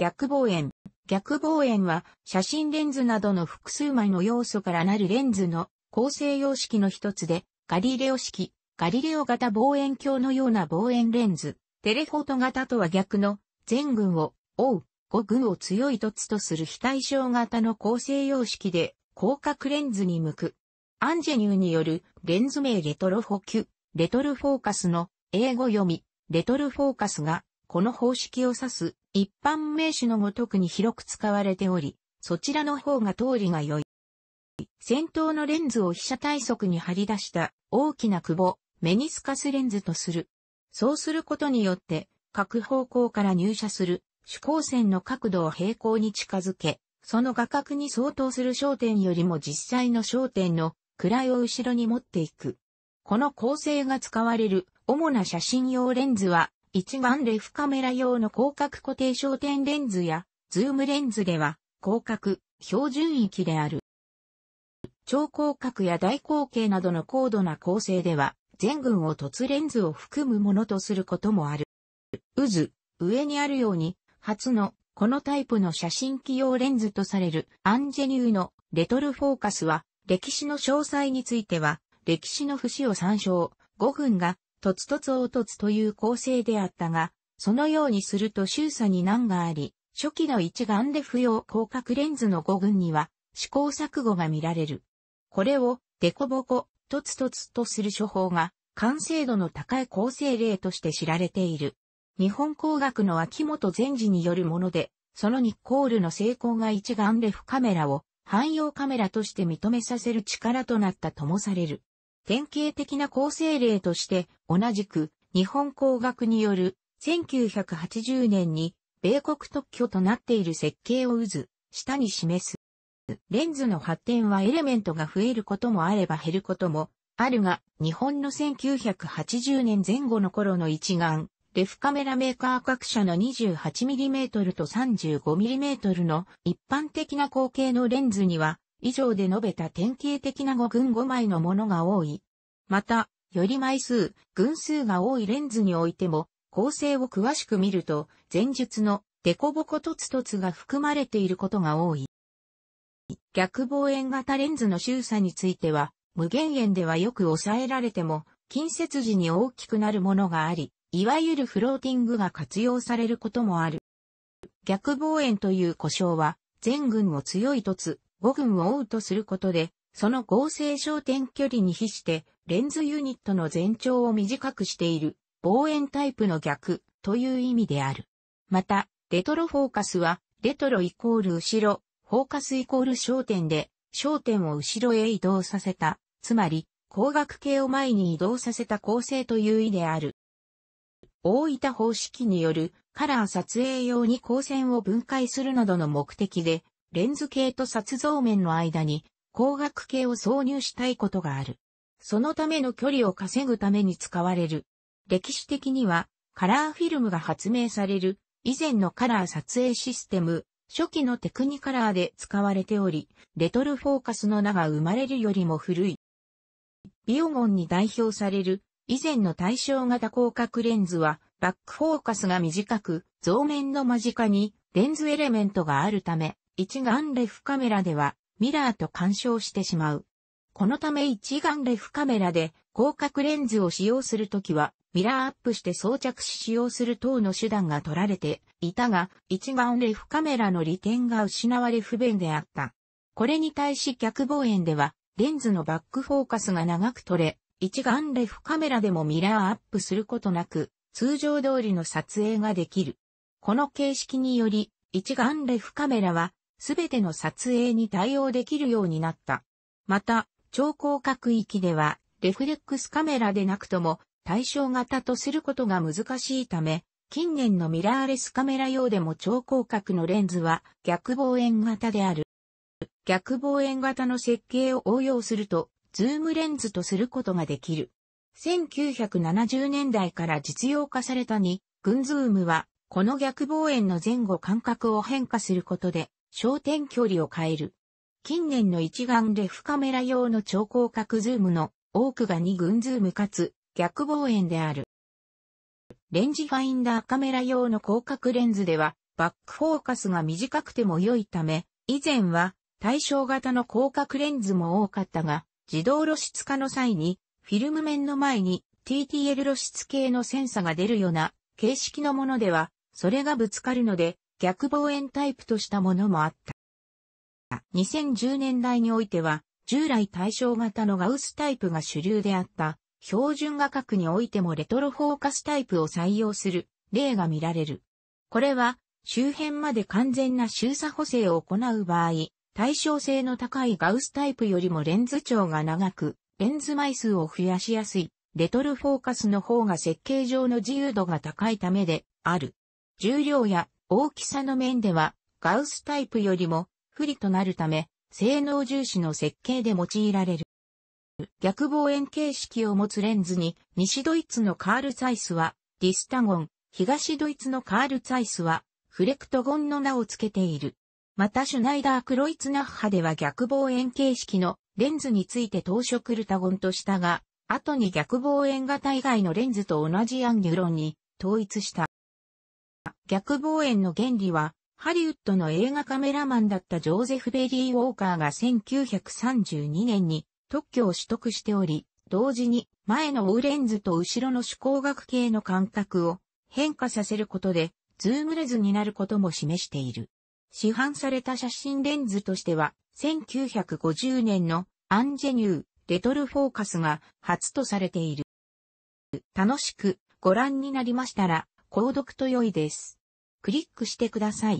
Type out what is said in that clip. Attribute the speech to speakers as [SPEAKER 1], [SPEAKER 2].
[SPEAKER 1] 逆望遠。逆望遠は写真レンズなどの複数枚の要素からなるレンズの構成様式の一つで、ガリレオ式、ガリレオ型望遠鏡のような望遠レンズ、テレフォート型とは逆の全群を追う5群を強い凸とする非対称型の構成様式で広角レンズに向く。アンジェニューによるレンズ名レトロフォキュ、レトルフォーカスの英語読み、レトルフォーカスがこの方式を指す一般名詞のごとくに広く使われており、そちらの方が通りが良い。先頭のレンズを被写体側に張り出した大きな窪、メニスカスレンズとする。そうすることによって、各方向から入射する主光線の角度を平行に近づけ、その画角に相当する焦点よりも実際の焦点の位を後ろに持っていく。この構成が使われる主な写真用レンズは一番レフカメラ用の広角固定焦点レンズや、ズームレンズでは、広角、標準域である。超広角や大口径などの高度な構成では、全群を凸レンズを含むものとすることもある。渦、上にあるように、初の、このタイプの写真機用レンズとされるアンジェニューのレトルフォーカスは、歴史の詳細については、歴史の節を参照、5群がとつとつおとつという構成であったが、そのようにすると周差に難があり、初期の一眼レフ用広角レンズの5群には試行錯誤が見られる。これを、デコボコ、とつとつとする処方が、完成度の高い構成例として知られている。日本工学の秋元善治によるもので、そのニッコールの成功が一眼レフカメラを汎用カメラとして認めさせる力となったともされる。典型的な構成例として、同じく日本工学による1980年に米国特許となっている設計を渦、下に示す。レンズの発展はエレメントが増えることもあれば減ることもあるが、日本の1980年前後の頃の一眼、レフカメラメーカー各社の 28mm と 35mm の一般的な光景のレンズには以上で述べた典型的な5群5枚のものが多い。また、より枚数、群数が多いレンズにおいても、構成を詳しく見ると、前述のデコボコトツトツが含まれていることが多い。逆望遠型レンズの周差については、無限遠ではよく抑えられても、近接時に大きくなるものがあり、いわゆるフローティングが活用されることもある。逆望遠という故障は、全群を強い凸、5群を追うとすることで、その合成焦点距離に比してレンズユニットの全長を短くしている望遠タイプの逆という意味である。また、レトロフォーカスはレトロイコール後ろ、フォーカスイコール焦点で焦点を後ろへ移動させた、つまり光学系を前に移動させた構成という意味である。大分方式によるカラー撮影用に光線を分解するなどの目的でレンズ系と撮像面の間に光学系を挿入したいことがある。そのための距離を稼ぐために使われる。歴史的にはカラーフィルムが発明される以前のカラー撮影システム、初期のテクニカラーで使われており、レトルフォーカスの名が生まれるよりも古い。ビオゴンに代表される以前の対象型広角レンズはバックフォーカスが短く、像面の間近にレンズエレメントがあるため、一眼レフカメラではミラーと干渉してしまう。このため一眼レフカメラで広角レンズを使用するときはミラーアップして装着し使用する等の手段が取られていたが、一眼レフカメラの利点が失われ不便であった。これに対し逆望遠では、レンズのバックフォーカスが長く取れ、一眼レフカメラでもミラーアップすることなく、通常通りの撮影ができる。この形式により、一眼レフカメラはすべての撮影に対応できるようになった。また、超広角域では、レフレックスカメラでなくとも、対象型とすることが難しいため、近年のミラーレスカメラ用でも超広角のレンズは逆望遠型である。逆望遠型の設計を応用すると、ズームレンズとすることができる。1970年代から実用化されたに、群ズームは、この逆望遠の前後間隔を変化することで、焦点距離を変える。近年の一眼レフカメラ用の超広角ズームの多くが二群ズームかつ逆望遠である。レンジファインダーカメラ用の広角レンズではバックフォーカスが短くても良いため、以前は対象型の広角レンズも多かったが、自動露出化の際にフィルム面の前に TTL 露出系のセンサが出るような形式のものでは、それがぶつかるので、逆望遠タイプとしたものもあった。2010年代においては、従来対象型のガウスタイプが主流であった、標準画角においてもレトロフォーカスタイプを採用する例が見られる。これは、周辺まで完全な周差補正を行う場合、対称性の高いガウスタイプよりもレンズ長が長く、レンズ枚数を増やしやすい、レトロフォーカスの方が設計上の自由度が高いためである。重量や大きさの面では、ガウスタイプよりも不利となるため、性能重視の設計で用いられる。逆望遠形式を持つレンズに、西ドイツのカール・ツァイスは、ディスタゴン、東ドイツのカール・ツァイスは、フレクトゴンの名を付けている。また、シュナイダー・クロイツナッハでは逆望遠形式のレンズについて当初クルタゴンとしたが、後に逆望遠型以外のレンズと同じアンギュロンに統一した。逆望遠の原理は、ハリウッドの映画カメラマンだったジョーゼフ・ベリー・ウォーカーが1932年に特許を取得しており、同時に前のオーレンズと後ろの主光学系の感覚を変化させることで、ズームレズになることも示している。市販された写真レンズとしては、1950年のアンジェニュー、レトルフォーカスが初とされている。楽しくご覧になりましたら、購読と良いです。クリックしてください。